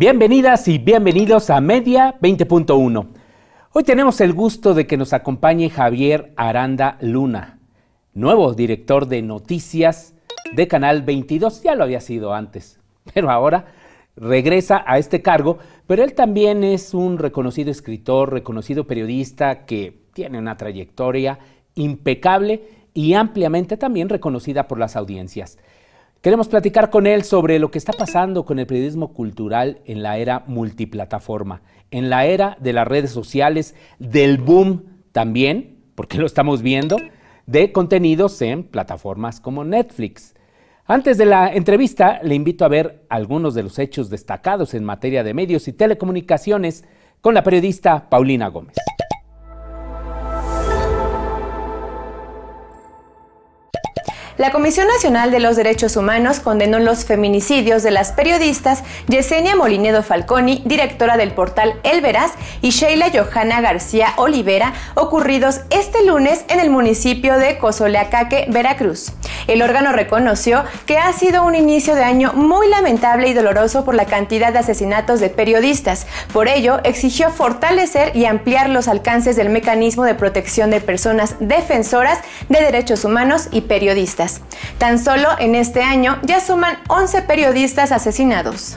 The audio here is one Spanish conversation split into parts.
Bienvenidas y bienvenidos a Media 20.1. Hoy tenemos el gusto de que nos acompañe Javier Aranda Luna, nuevo director de noticias de Canal 22, ya lo había sido antes, pero ahora regresa a este cargo, pero él también es un reconocido escritor, reconocido periodista que tiene una trayectoria impecable y ampliamente también reconocida por las audiencias. Queremos platicar con él sobre lo que está pasando con el periodismo cultural en la era multiplataforma, en la era de las redes sociales, del boom también, porque lo estamos viendo, de contenidos en plataformas como Netflix. Antes de la entrevista, le invito a ver algunos de los hechos destacados en materia de medios y telecomunicaciones con la periodista Paulina Gómez. La Comisión Nacional de los Derechos Humanos condenó los feminicidios de las periodistas Yesenia Molinedo Falconi, directora del portal El Veraz, y Sheila Johanna García Olivera, ocurridos este lunes en el municipio de Cozoleacaque, Veracruz. El órgano reconoció que ha sido un inicio de año muy lamentable y doloroso por la cantidad de asesinatos de periodistas. Por ello, exigió fortalecer y ampliar los alcances del mecanismo de protección de personas defensoras de derechos humanos y periodistas. Tan solo en este año ya suman 11 periodistas asesinados.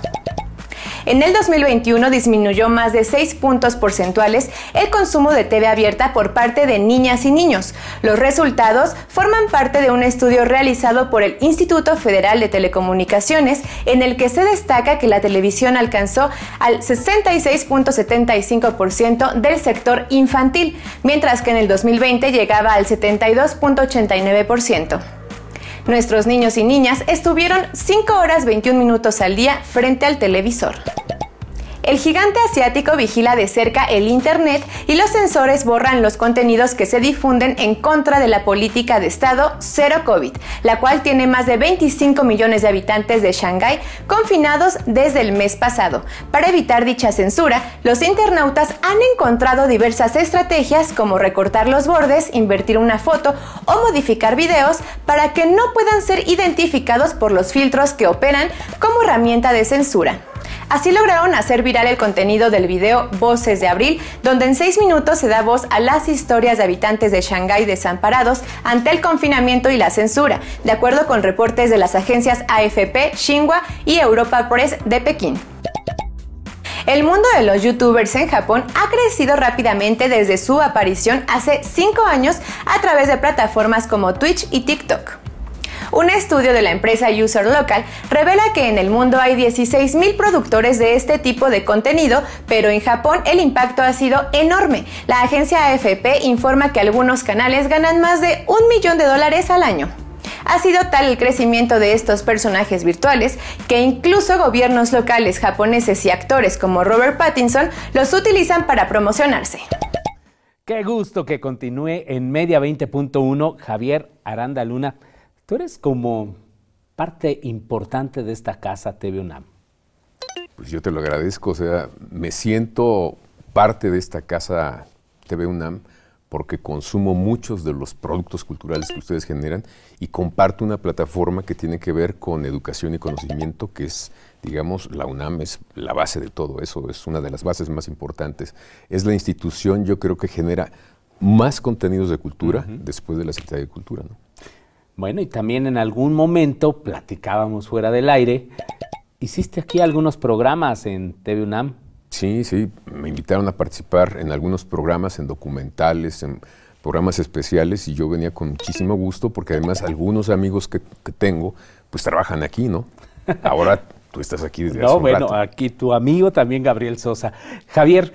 En el 2021 disminuyó más de 6 puntos porcentuales el consumo de TV abierta por parte de niñas y niños. Los resultados forman parte de un estudio realizado por el Instituto Federal de Telecomunicaciones en el que se destaca que la televisión alcanzó al 66.75% del sector infantil, mientras que en el 2020 llegaba al 72.89%. Nuestros niños y niñas estuvieron 5 horas 21 minutos al día frente al televisor. El gigante asiático vigila de cerca el Internet y los sensores borran los contenidos que se difunden en contra de la política de Estado Cero COVID, la cual tiene más de 25 millones de habitantes de Shanghái confinados desde el mes pasado. Para evitar dicha censura, los internautas han encontrado diversas estrategias como recortar los bordes, invertir una foto o modificar videos para que no puedan ser identificados por los filtros que operan como herramienta de censura. Así lograron hacer viral el contenido del video Voces de Abril, donde en seis minutos se da voz a las historias de habitantes de Shanghái desamparados ante el confinamiento y la censura, de acuerdo con reportes de las agencias AFP, Xinhua y Europa Press de Pekín. El mundo de los youtubers en Japón ha crecido rápidamente desde su aparición hace cinco años a través de plataformas como Twitch y TikTok. Un estudio de la empresa User Local revela que en el mundo hay 16.000 productores de este tipo de contenido, pero en Japón el impacto ha sido enorme. La agencia AFP informa que algunos canales ganan más de un millón de dólares al año. Ha sido tal el crecimiento de estos personajes virtuales que incluso gobiernos locales japoneses y actores como Robert Pattinson los utilizan para promocionarse. Qué gusto que continúe en Media 20.1 Javier Aranda Luna. Tú eres como parte importante de esta casa TV UNAM. Pues yo te lo agradezco, o sea, me siento parte de esta casa TV UNAM porque consumo muchos de los productos culturales que ustedes generan y comparto una plataforma que tiene que ver con educación y conocimiento, que es, digamos, la UNAM es la base de todo eso, es una de las bases más importantes. Es la institución, yo creo que genera más contenidos de cultura después de la Secretaría de Cultura. ¿no? Bueno, y también en algún momento platicábamos fuera del aire. Hiciste aquí algunos programas en TVUNAM? Sí, sí, me invitaron a participar en algunos programas, en documentales, en programas especiales y yo venía con muchísimo gusto porque además algunos amigos que, tengo pues trabajan aquí, ¿no? Ahora tú estás aquí desde no, hace No, bueno, aquí tu amigo también Gabriel Sosa. Javier,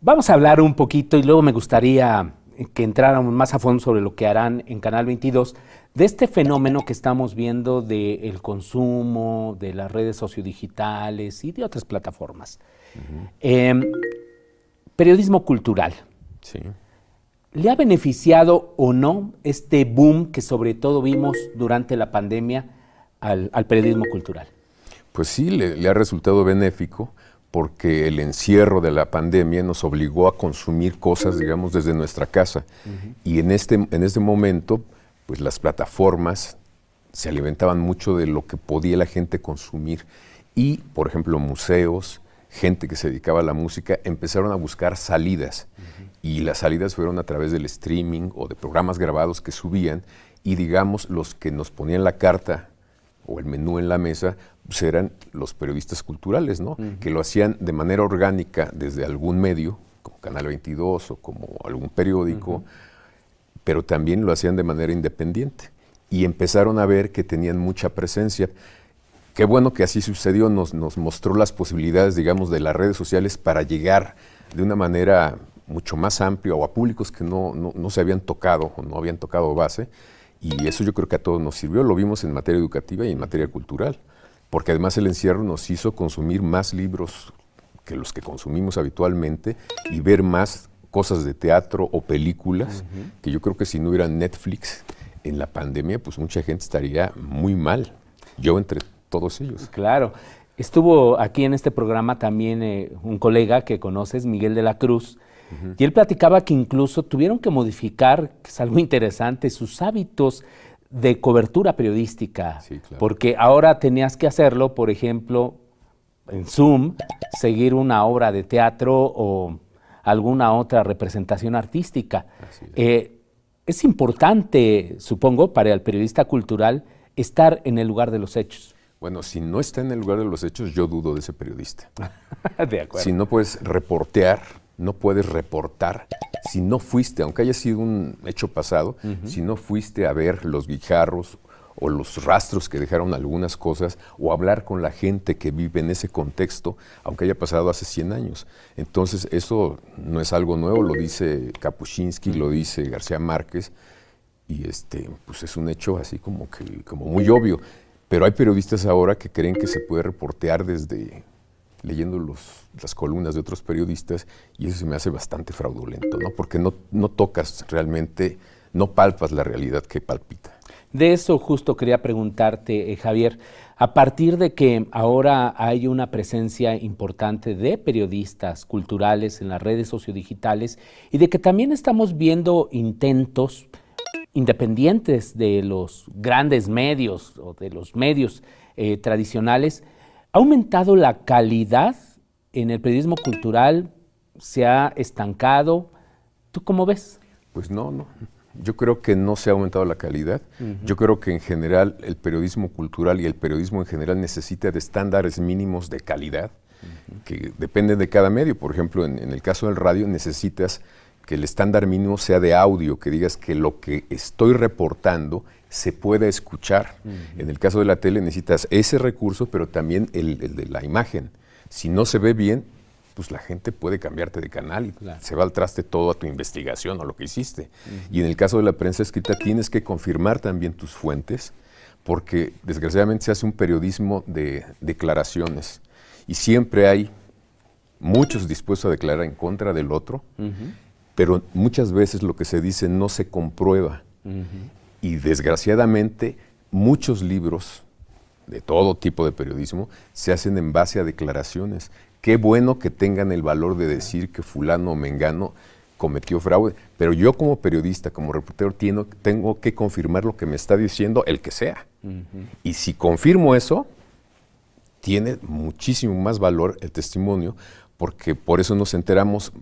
vamos a hablar un poquito y luego me gustaría que entráramos más a fondo sobre lo que harán en Canal 22, de este fenómeno que estamos viendo del el consumo, de las redes sociodigitales y de otras plataformas. Em, periodismo cultural. Sí. ¿Le ha beneficiado o no este boom que sobre todo vimos durante la pandemia al, periodismo cultural? Pues sí, le, ha resultado benéfico porque el encierro de la pandemia nos obligó a consumir cosas, digamos, desde nuestra casa. Y en este, en este momento pues las plataformas se alimentaban mucho de lo que podía la gente consumir y, por ejemplo, museos, gente que se dedicaba a la música, empezaron a buscar salidas y las salidas fueron a través del streaming o de programas grabados que subían y digamos los que nos ponían la carta o el menú en la mesa pues eran los periodistas culturales, ¿no? Que lo hacían de manera orgánica desde algún medio, como Canal 22 o como algún periódico pero también lo hacían de manera independiente. Y empezaron a ver que tenían mucha presencia. Qué bueno que así sucedió, nos, nos mostró las posibilidades, digamos, de las redes sociales para llegar de una manera mucho más amplia o a públicos que no, no se habían tocado o no habían tocado base. Y eso yo creo que a todos nos sirvió, lo vimos en materia educativa y en materia cultural, porque además el encierro nos hizo consumir más libros que los que consumimos habitualmente y ver más cosas de teatro o películas, que yo creo que si no hubiera Netflix en la pandemia, pues mucha gente estaría muy mal. Yo entre todos ellos. Claro. Estuvo aquí en este programa también eh, un colega que conoces, Miguel de la Cruz, y él platicaba que incluso tuvieron que modificar, que es algo interesante, sus hábitos de cobertura periodística, porque ahora tenías que hacerlo, por ejemplo, en Zoom, seguir una obra de teatro o alguna otra representación artística. Eh, es. importante, supongo, para el periodista cultural estar en el lugar de los hechos. Bueno, si no está en el lugar de los hechos, yo dudo de ese periodista. de acuerdo. Si no puedes reportear, no puedes reportar, si no fuiste, aunque haya sido un hecho pasado, si no fuiste a ver los guijarros, o los rastros que dejaron algunas cosas, o hablar con la gente que vive en ese contexto, aunque haya pasado hace 100 años. Entonces, eso no es algo nuevo, lo dice Kapuscinski, lo dice García Márquez, y este, pues es un hecho así como, que, como muy obvio. Pero hay periodistas ahora que creen que se puede reportear desde leyendo los, las columnas de otros periodistas y eso se me hace bastante fraudulento, ¿no? Porque no, no tocas realmente, no palpas la realidad que palpita. De eso justo quería preguntarte, eh, Javier, a partir de que ahora hay una presencia importante de periodistas culturales en las redes sociodigitales y de que también estamos viendo intentos independientes de los grandes medios o de los medios eh, tradicionales, ¿ha aumentado la calidad en el periodismo cultural? ¿Se ha estancado? ¿Tú cómo ves? Pues no, no. Yo creo que no se ha aumentado la calidad. Yo creo que en general el periodismo cultural y el periodismo en general necesita de estándares mínimos de calidad que dependen de cada medio. Por ejemplo, en, el caso del radio necesitas que el estándar mínimo sea de audio, que digas que lo que estoy reportando se pueda escuchar. En el caso de la tele necesitas ese recurso, pero también el de la imagen. Si no se ve bien, pues la gente puede cambiarte de canal y se va al traste todo a tu investigación o lo que hiciste. Y en el caso de la prensa escrita tienes que confirmar también tus fuentes, porque desgraciadamente se hace un periodismo de declaraciones y siempre hay muchos dispuestos a declarar en contra del otro, pero muchas veces lo que se dice no se comprueba. Y desgraciadamente muchos libros de todo tipo de periodismo se hacen en base a declaraciones Qué bueno que tengan el valor de decir que fulano o mengano cometió fraude, pero yo como periodista, como reportero, tengo, que confirmar lo que me está diciendo el que sea. Y si confirmo eso, tiene muchísimo más valor el testimonio, porque por eso nos enteramos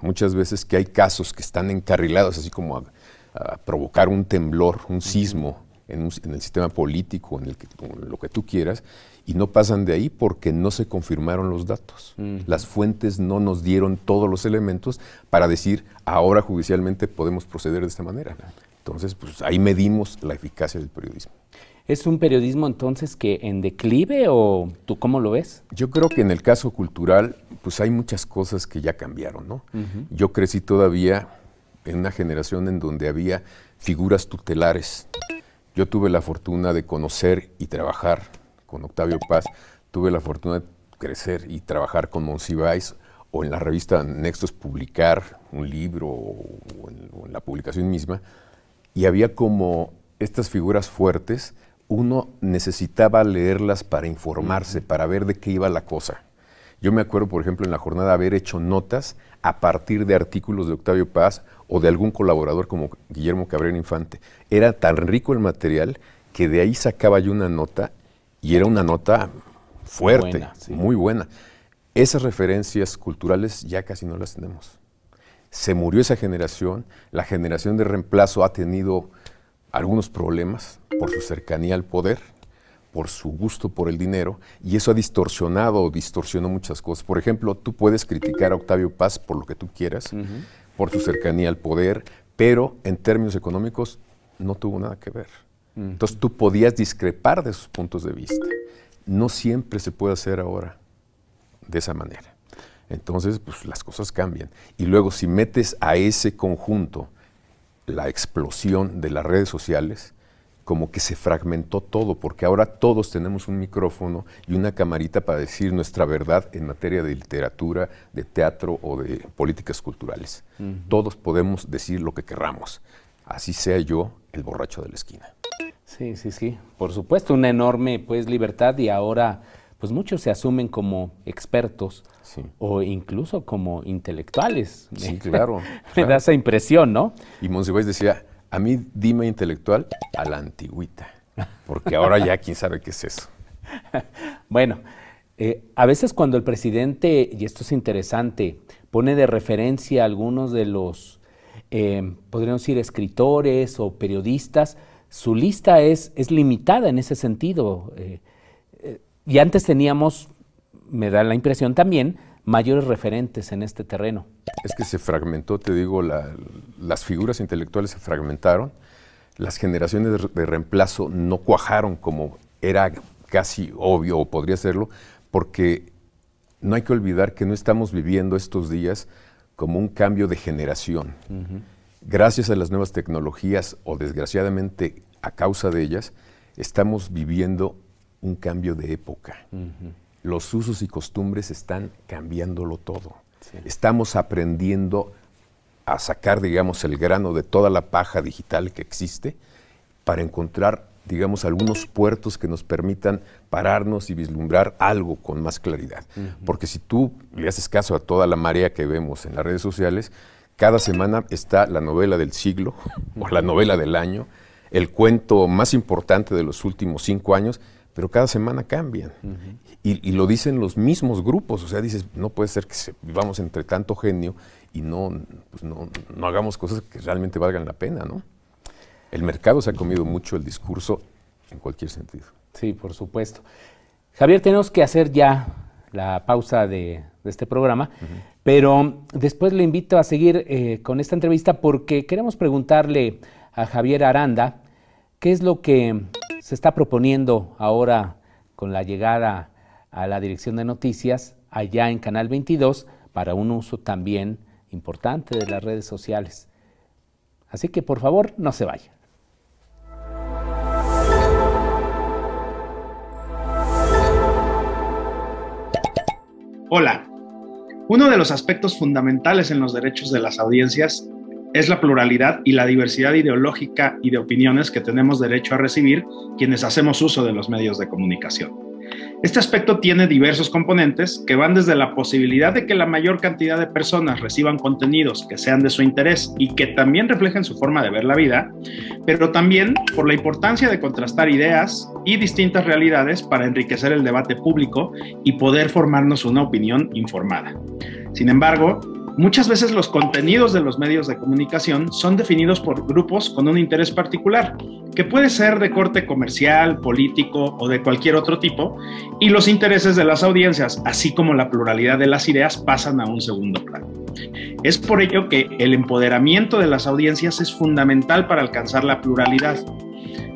muchas veces que hay casos que están encarrilados, así como a, provocar un temblor, un sismo en, el sistema político, en, el que, en lo que tú quieras, y no pasan de ahí porque no se confirmaron los datos. Las fuentes no nos dieron todos los elementos para decir, ahora judicialmente podemos proceder de esta manera. Entonces, pues ahí medimos la eficacia del periodismo. ¿Es un periodismo entonces que en declive o tú cómo lo ves? Yo creo que en el caso cultural, pues hay muchas cosas que ya cambiaron, ¿no? Yo crecí todavía en una generación en donde había figuras tutelares. Yo tuve la fortuna de conocer y trabajar con Octavio Paz, tuve la fortuna de crecer y trabajar con Monsiváis o en la revista Nextos publicar un libro o en la publicación misma, y había como estas figuras fuertes, uno necesitaba leerlas para informarse, para ver de qué iba la cosa. Yo me acuerdo, por ejemplo, en la jornada haber hecho notas a partir de artículos de Octavio Paz o de algún colaborador como Guillermo Cabrera Infante. Era tan rico el material que de ahí sacaba yo una nota y era una nota fuerte, muy buena. Esas referencias culturales ya casi no las tenemos. Se murió esa generación, la generación de reemplazo ha tenido algunos problemas por su cercanía al poder, por su gusto por el dinero, y eso ha distorsionado o distorsionó muchas cosas. Por ejemplo, tú puedes criticar a Octavio Paz por lo que tú quieras, por su cercanía al poder, pero en términos económicos no tuvo nada que ver. Entonces tú podías discrepar de sus puntos de vista. No siempre se puede hacer ahora de esa manera. Entonces, pues las cosas cambian. Y luego si metes a ese conjunto la explosión de las redes sociales, como que se fragmentó todo, porque ahora todos tenemos un micrófono y una camarita para decir nuestra verdad en materia de literatura, de teatro o de políticas culturales. Todos podemos decir lo que querramos, así sea yo el borracho de la esquina. Sí, sí, sí, por supuesto, una enorme pues libertad y ahora pues muchos se asumen como expertos o incluso como intelectuales. Sí, claro. Me da esa impresión, ¿no? Y Monsiváis decía, a mí dime intelectual a la antigüita, porque ahora ya quién sabe qué es eso. bueno, eh, a veces cuando el presidente, y esto es interesante, pone de referencia a algunos de los, eh, podríamos decir, escritores o periodistas, su lista es, es limitada en ese sentido. Eh, eh, y antes teníamos, me da la impresión también, mayores referentes en este terreno. Es que se fragmentó, te digo, las figuras intelectuales se fragmentaron, las generaciones de, reemplazo no cuajaron como era casi obvio o podría serlo, porque no hay que olvidar que no estamos viviendo estos días como un cambio de generación. Gracias a las nuevas tecnologías o desgraciadamente a causa de ellas, estamos viviendo un cambio de época. Los usos y costumbres están cambiándolo todo. Estamos aprendiendo a sacar, digamos, el grano de toda la paja digital que existe para encontrar, digamos, algunos puertos que nos permitan pararnos y vislumbrar algo con más claridad. Porque si tú le haces caso a toda la marea que vemos en las redes sociales, cada semana está la novela del siglo o la novela del año, el cuento más importante de los últimos cinco años, pero cada semana cambian. y, lo dicen los mismos grupos, o sea, dices, no puede ser que vivamos entre tanto genio y pues no, no, hagamos cosas que realmente valgan la pena, ¿no? El mercado se ha comido mucho el discurso en cualquier sentido. Sí, por supuesto. Javier, tenemos que hacer ya la pausa de, este programa, pero después le invito a seguir eh, con esta entrevista porque queremos preguntarle a Javier Aranda, ¿qué es lo que se está proponiendo ahora con la llegada a la dirección de noticias allá en Canal 22 para un uso también importante de las redes sociales? Así que por favor no se vayan. Hola. Uno de los aspectos fundamentales en los derechos de las audiencias es la pluralidad y la diversidad ideológica y de opiniones que tenemos derecho a recibir quienes hacemos uso de los medios de comunicación. Este aspecto tiene diversos componentes que van desde la posibilidad de que la mayor cantidad de personas reciban contenidos que sean de su interés y que también reflejen su forma de ver la vida, pero también por la importancia de contrastar ideas y distintas realidades para enriquecer el debate público y poder formarnos una opinión informada. Sin embargo, Muchas veces los contenidos de los medios de comunicación son definidos por grupos con un interés particular, que puede ser de corte comercial, político o de cualquier otro tipo, y los intereses de las audiencias, así como la pluralidad de las ideas, pasan a un segundo plano. Es por ello que el empoderamiento de las audiencias es fundamental para alcanzar la pluralidad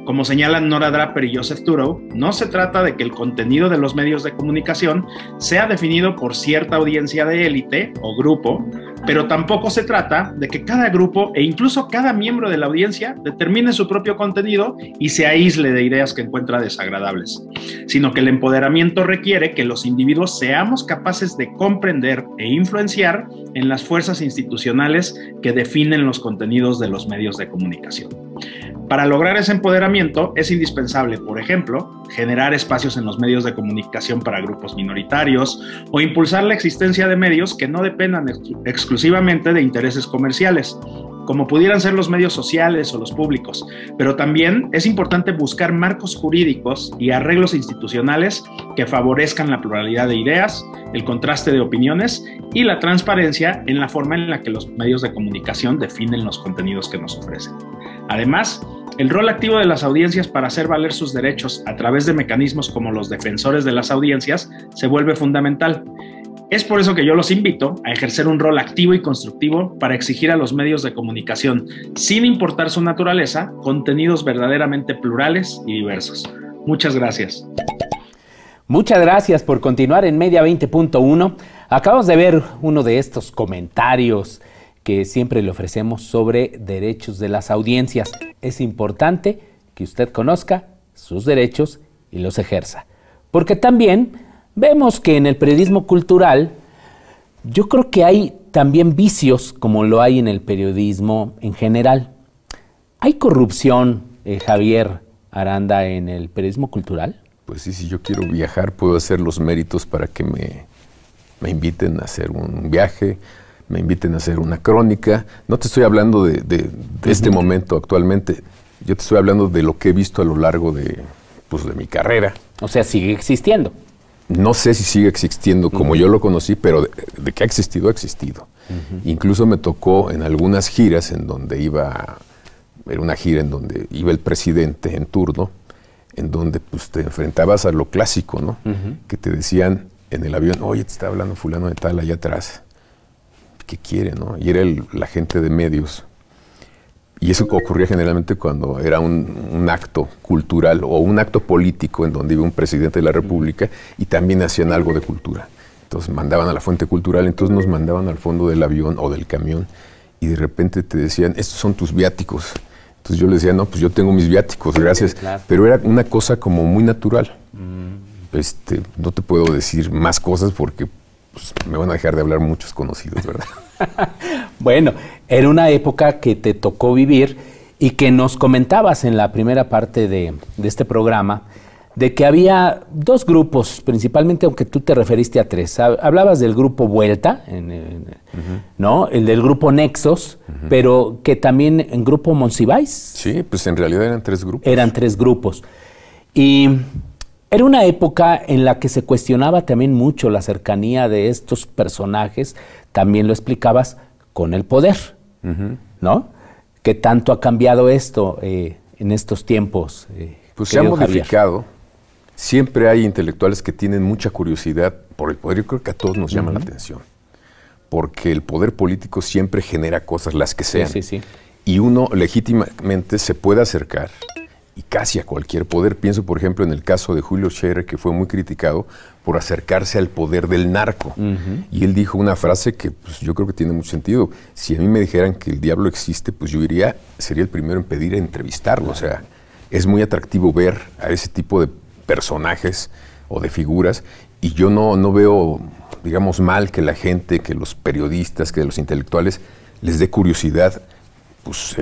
como señalan Nora Draper y Joseph Turo, no se trata de que el contenido de los medios de comunicación sea definido por cierta audiencia de élite o grupo, pero tampoco se trata de que cada grupo e incluso cada miembro de la audiencia determine su propio contenido y se aísle de ideas que encuentra desagradables, sino que el empoderamiento requiere que los individuos seamos capaces de comprender e influenciar en las fuerzas institucionales que definen los contenidos de los medios de comunicación. Para lograr ese empoderamiento es indispensable, por ejemplo, generar espacios en los medios de comunicación para grupos minoritarios o impulsar la existencia de medios que no dependan exclusivamente exclusivamente de intereses comerciales, como pudieran ser los medios sociales o los públicos, pero también es importante buscar marcos jurídicos y arreglos institucionales que favorezcan la pluralidad de ideas, el contraste de opiniones y la transparencia en la forma en la que los medios de comunicación definen los contenidos que nos ofrecen. Además, el rol activo de las audiencias para hacer valer sus derechos a través de mecanismos como los defensores de las audiencias se vuelve fundamental es por eso que yo los invito a ejercer un rol activo y constructivo para exigir a los medios de comunicación, sin importar su naturaleza, contenidos verdaderamente plurales y diversos. Muchas gracias. Muchas gracias por continuar en Media 20.1. Acabamos de ver uno de estos comentarios que siempre le ofrecemos sobre derechos de las audiencias. Es importante que usted conozca sus derechos y los ejerza, porque también Vemos que en el periodismo cultural yo creo que hay también vicios como lo hay en el periodismo en general. ¿Hay corrupción, eh, Javier Aranda, en el periodismo cultural? Pues sí, si yo quiero viajar, puedo hacer los méritos para que me, inviten a hacer un viaje, me inviten a hacer una crónica. No te estoy hablando de, este momento actualmente, yo te estoy hablando de lo que he visto a lo largo de, pues, de mi carrera. O sea, sigue existiendo no sé si sigue existiendo como yo lo conocí, pero de, que ha existido, ha existido. Incluso me tocó en algunas giras en donde iba, era una gira en donde iba el presidente en turno, en donde pues, te enfrentabas a lo clásico, ¿no? Que te decían en el avión, oye, te está hablando fulano de tal allá atrás, ¿qué quiere, no? Y era la gente de medios y eso ocurría generalmente cuando era un, acto cultural o un acto político en donde iba un presidente de la República y también hacían algo de cultura. Entonces mandaban a la fuente cultural, entonces nos mandaban al fondo del avión o del camión y de repente te decían, estos son tus viáticos. Entonces yo les decía, no, pues yo tengo mis viáticos, gracias. Pero era una cosa como muy natural. Mm. Este, no te puedo decir más cosas porque pues, me van a dejar de hablar muchos conocidos, ¿verdad? bueno, era una época que te tocó vivir y que nos comentabas en la primera parte de, este programa de que había dos grupos, principalmente, aunque tú te referiste a tres. Hablabas del grupo Vuelta, ¿no? El del grupo Nexos, pero que también en grupo Monsiváis. Sí, pues en realidad eran tres grupos. Eran tres grupos. Y era una época en la que se cuestionaba también mucho la cercanía de estos personajes también lo explicabas con el poder, ¿no? ¿Qué tanto ha cambiado esto eh, en estos tiempos? Eh, pues se ha modificado. Siempre hay intelectuales que tienen mucha curiosidad por el poder. Yo creo que a todos nos llama la atención, porque el poder político siempre genera cosas, las que sean. Y uno legítimamente se puede acercar y casi a cualquier poder. Pienso, por ejemplo, en el caso de Julio Scherer, que fue muy criticado por acercarse al poder del narco. Y él dijo una frase que pues, yo creo que tiene mucho sentido. Si a mí me dijeran que el diablo existe, pues yo iría, sería el primero en pedir a entrevistarlo. O sea, es muy atractivo ver a ese tipo de personajes o de figuras. Y yo no, no veo, digamos, mal que la gente, que los periodistas, que los intelectuales les dé curiosidad pues,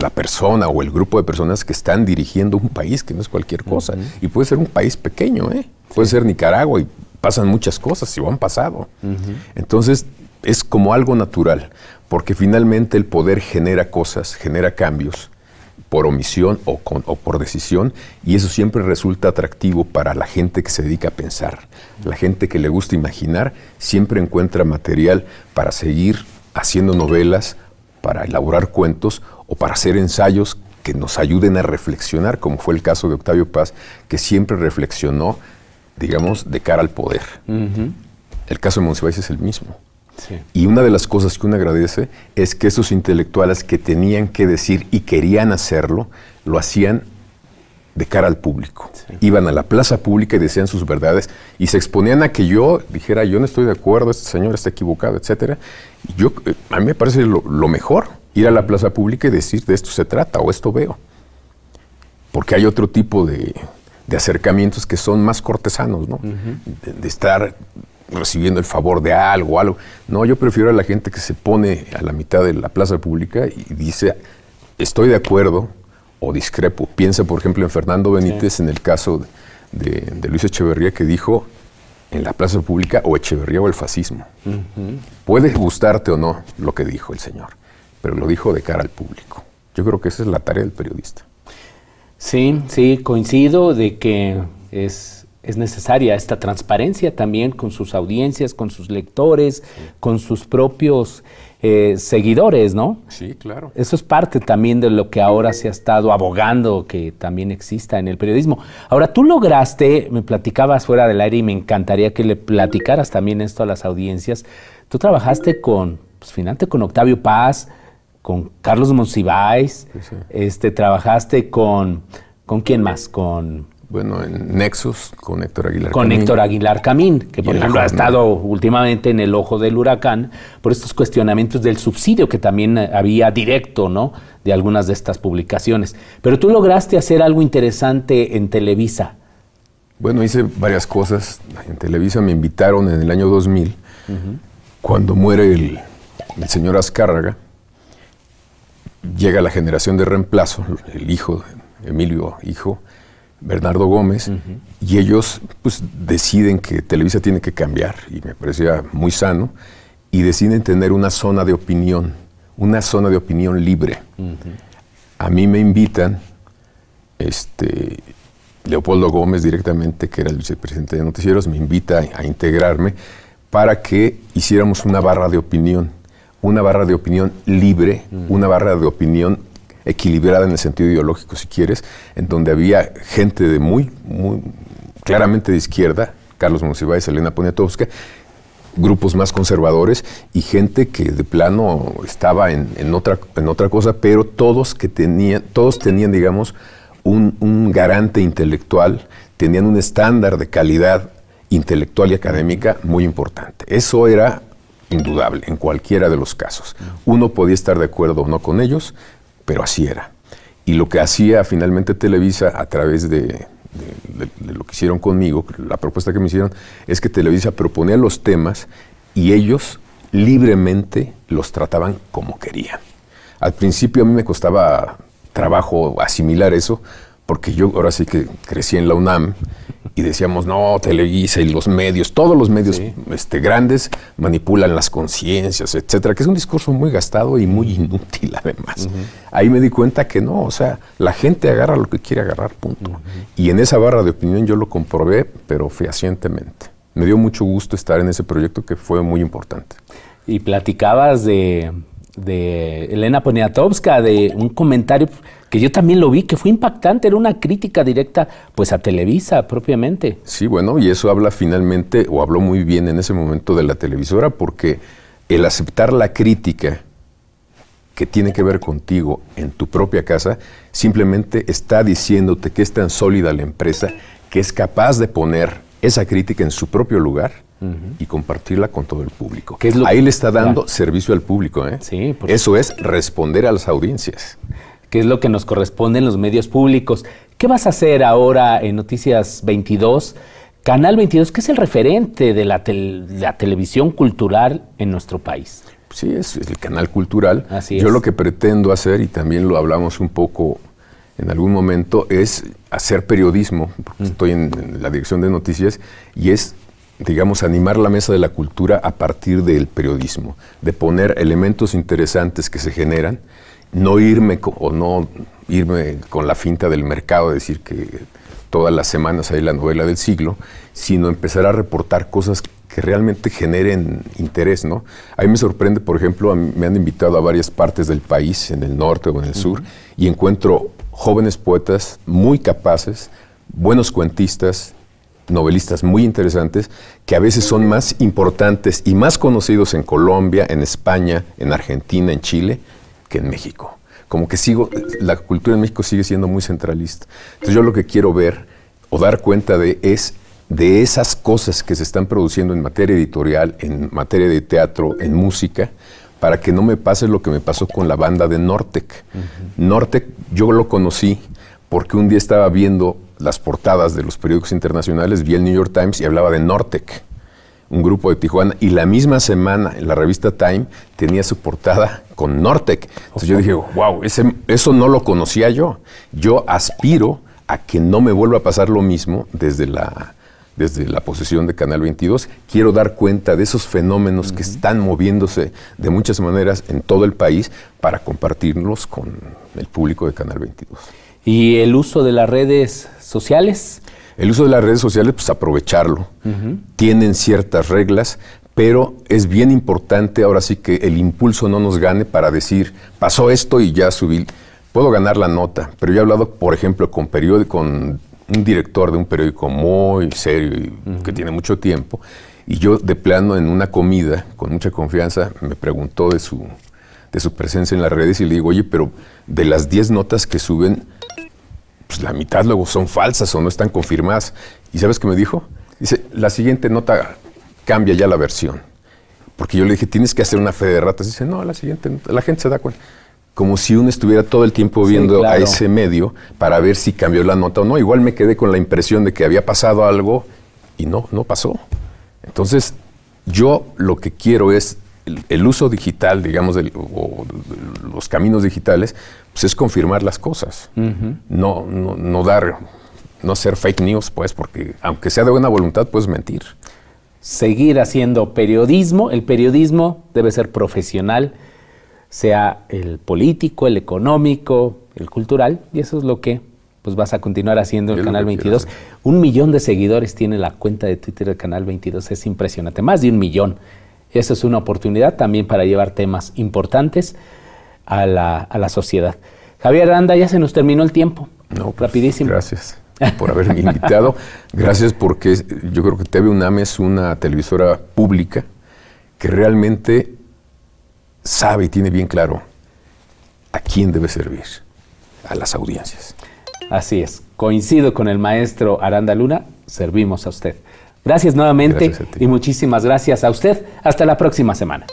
la persona o el grupo de personas que están dirigiendo un país, que no es cualquier cosa. Y puede ser un país pequeño, ¿eh? puede ser Nicaragua y pasan muchas cosas y han pasado. Entonces, es como algo natural, porque finalmente el poder genera cosas, genera cambios por omisión o, por decisión, y eso siempre resulta atractivo para la gente que se dedica a pensar. La gente que le gusta imaginar siempre encuentra material para seguir haciendo novelas, para elaborar cuentos o para hacer ensayos que nos ayuden a reflexionar, como fue el caso de Octavio Paz, que siempre reflexionó, digamos, de cara al poder. El caso de Monsiváis es el mismo. Y una de las cosas que uno agradece es que esos intelectuales que tenían que decir y querían hacerlo, lo hacían de cara al público. Iban a la plaza pública y decían sus verdades y se exponían a que yo dijera, yo no estoy de acuerdo, este señor está equivocado, etcétera. yo, eh, a mí me parece lo, mejor, ir a la plaza pública y decir, de esto se trata o esto veo. Porque hay otro tipo de, acercamientos que son más cortesanos, ¿no? de, de estar recibiendo el favor de algo, algo. No, yo prefiero a la gente que se pone a la mitad de la plaza pública y dice, estoy de acuerdo, o discrepo. Piensa, por ejemplo, en Fernando Benítez en el caso de, Luis Echeverría que dijo en la plaza pública o Echeverría o el fascismo. Puede gustarte o no lo que dijo el señor, pero lo dijo de cara al público. Yo creo que esa es la tarea del periodista. Sí, sí, coincido de que es, es necesaria esta transparencia también con sus audiencias, con sus lectores, con sus propios eh, seguidores, ¿no? Sí, claro. Eso es parte también de lo que ahora se ha estado abogando que también exista en el periodismo. Ahora, tú lograste, me platicabas fuera del aire y me encantaría que le platicaras también esto a las audiencias. Tú trabajaste con, pues, finalmente con Octavio Paz, con Carlos Monsiváis, este, trabajaste con, ¿con quién más? Con... Bueno, en Nexus con Héctor Aguilar. Con Camín. Héctor Aguilar Camín, que por ejemplo ha estado últimamente en el ojo del huracán por estos cuestionamientos del subsidio que también eh, había directo, ¿no? De algunas de estas publicaciones. Pero tú lograste hacer algo interesante en Televisa. Bueno, hice varias cosas. En Televisa me invitaron en el año 2000, cuando muere el, el señor Azcárraga. Llega la generación de reemplazo, el hijo, Emilio, hijo Bernardo Gómez, y ellos pues, deciden que Televisa tiene que cambiar, y me parecía muy sano, y deciden tener una zona de opinión, una zona de opinión libre. A mí me invitan, este, Leopoldo Gómez directamente, que era el vicepresidente de Noticieros, me invita a, integrarme para que hiciéramos una barra de opinión, una barra de opinión libre, una barra de opinión equilibrada en el sentido ideológico, si quieres, en donde había gente de muy, muy claramente de izquierda, Carlos Monsiváis, Elena Poniatowska, grupos más conservadores y gente que de plano estaba en, otra, en otra cosa, pero todos que tenían, todos tenían, digamos, un, un garante intelectual, tenían un estándar de calidad intelectual y académica muy importante. Eso era indudable en cualquiera de los casos. Uno podía estar de acuerdo o no con ellos, pero así era. Y lo que hacía finalmente Televisa a través de, lo que hicieron conmigo, la propuesta que me hicieron, es que Televisa proponía los temas y ellos libremente los trataban como querían. Al principio a mí me costaba trabajo asimilar eso, porque yo ahora sí que crecí en la UNAM y decíamos, no, Televisa y los medios, todos los medios este, grandes manipulan las conciencias, etcétera, que es un discurso muy gastado y muy inútil además. Ahí me di cuenta que no, o sea, la gente agarra lo que quiere agarrar, punto. Y en esa barra de opinión yo lo comprobé, pero fehacientemente. Me dio mucho gusto estar en ese proyecto que fue muy importante. Y platicabas de de Elena Poniatowska, de un comentario que yo también lo vi, que fue impactante, era una crítica directa pues a Televisa propiamente. Sí, bueno, y eso habla finalmente, o habló muy bien en ese momento de la televisora, porque el aceptar la crítica que tiene que ver contigo en tu propia casa, simplemente está diciéndote que es tan sólida la empresa que es capaz de poner esa crítica en su propio lugar y compartirla con todo el público. Ahí le está dando servicio al público. ¿eh? Sí, Eso es responder a las audiencias. ¿Qué es lo que nos corresponde en los medios públicos. ¿Qué vas a hacer ahora en Noticias 22? Canal 22, que es el referente de la, televisión cultural en nuestro país. Sí, es, el canal cultural. Yo lo que pretendo hacer, y también lo hablamos un poco en algún momento es hacer periodismo, porque mm. estoy en, la dirección de noticias, y es digamos, animar la mesa de la cultura a partir del periodismo, de poner elementos interesantes que se generan, no irme o no irme con la finta del mercado, decir que todas las semanas hay la novela del siglo, sino empezar a reportar cosas que realmente generen interés, ¿no? A mí me sorprende, por ejemplo, me han invitado a varias partes del país, en el norte o en el sur, y encuentro jóvenes poetas muy capaces, buenos cuentistas, novelistas muy interesantes que a veces son más importantes y más conocidos en Colombia, en España, en Argentina, en Chile, que en México. Como que sigo, la cultura en México sigue siendo muy centralista. Entonces yo lo que quiero ver o dar cuenta de es de esas cosas que se están produciendo en materia editorial, en materia de teatro, en música, para que no me pase lo que me pasó con la banda de Nortec. Uh yo lo conocí porque un día estaba viendo las portadas de los periódicos internacionales, vi el New York Times y hablaba de Nortec, un grupo de Tijuana, y la misma semana en la revista Time tenía su portada con Nortec. Entonces yo dije, wow, eso no lo conocía yo. Yo aspiro a que no me vuelva a pasar lo mismo desde la, desde la posesión de Canal 22. Quiero dar cuenta de esos fenómenos que están moviéndose de muchas maneras en todo el país para compartirlos con el público de Canal 22. ¿Y el uso de las redes sociales? El uso de las redes sociales, pues aprovecharlo. Tienen ciertas reglas, pero es bien importante ahora sí que el impulso no nos gane para decir, pasó esto y ya subí. Puedo ganar la nota, pero yo he hablado, por ejemplo, con, periódico, con un director de un periódico muy serio y que tiene mucho tiempo, y yo de plano en una comida, con mucha confianza, me preguntó de su, de su presencia en las redes y le digo, oye, pero de las 10 notas que suben, pues la mitad luego son falsas o no están confirmadas. ¿Y sabes qué me dijo? Dice, la siguiente nota cambia ya la versión. Porque yo le dije, tienes que hacer una fe de ratas. Dice, no, la siguiente, la gente se da cuenta. Como si uno estuviera todo el tiempo viendo a ese medio para ver si cambió la nota o no. Igual me quedé con la impresión de que había pasado algo y no, no pasó. Entonces, yo lo que quiero es el, uso digital, digamos, o los caminos digitales, pues es confirmar las cosas, no, no, dar, no ser fake news, pues, porque aunque sea de buena voluntad, puedes mentir. Seguir haciendo periodismo, el periodismo debe ser profesional, sea el político, el económico, el cultural, y eso es lo que pues vas a continuar haciendo el Canal 22. Un millón de seguidores tiene la cuenta de Twitter del Canal 22, es impresionante, más de un millón. Esa es una oportunidad también para llevar temas importantes a la, sociedad. Javier Aranda, ya se nos terminó el tiempo. No, pues, rapidísimo. Gracias por haberme invitado. Gracias porque yo creo que TV UNAM es una televisora pública que realmente sabe y tiene bien claro a quién debe servir, a las audiencias. Así es, coincido con el maestro Aranda Luna, servimos a usted. Gracias nuevamente y muchísimas gracias a usted. Hasta la próxima semana.